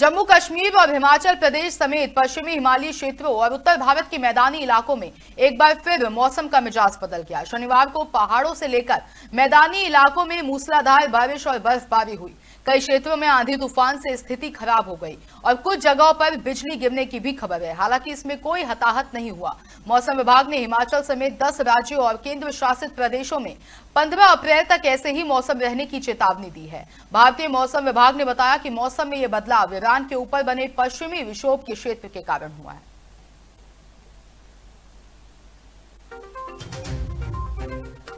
जम्मू कश्मीर और हिमाचल प्रदेश समेत पश्चिमी हिमालयी क्षेत्रों और उत्तर भारत के मैदानी इलाकों में एक बार फिर मौसम का मिजाज बदल गया शनिवार को पहाड़ों से लेकर मैदानी इलाकों में मूसलाधार बारिश और बर्फबारी हुई कई क्षेत्रों में आंधी तूफान से स्थिति खराब हो गई और कुछ जगहों पर बिजली गिरने की भी खबर है हालांकि इसमें कोई हताहत नहीं हुआ मौसम विभाग ने हिमाचल समेत दस राज्यों और केंद्र शासित प्रदेशों में पंद्रह अप्रैल तक ऐसे ही मौसम रहने की चेतावनी दी है भारतीय मौसम विभाग ने बताया कि मौसम में ये बदलाव ईरान के ऊपर बने पश्चिमी विक्षोभ के क्षेत्र के कारण हुआ है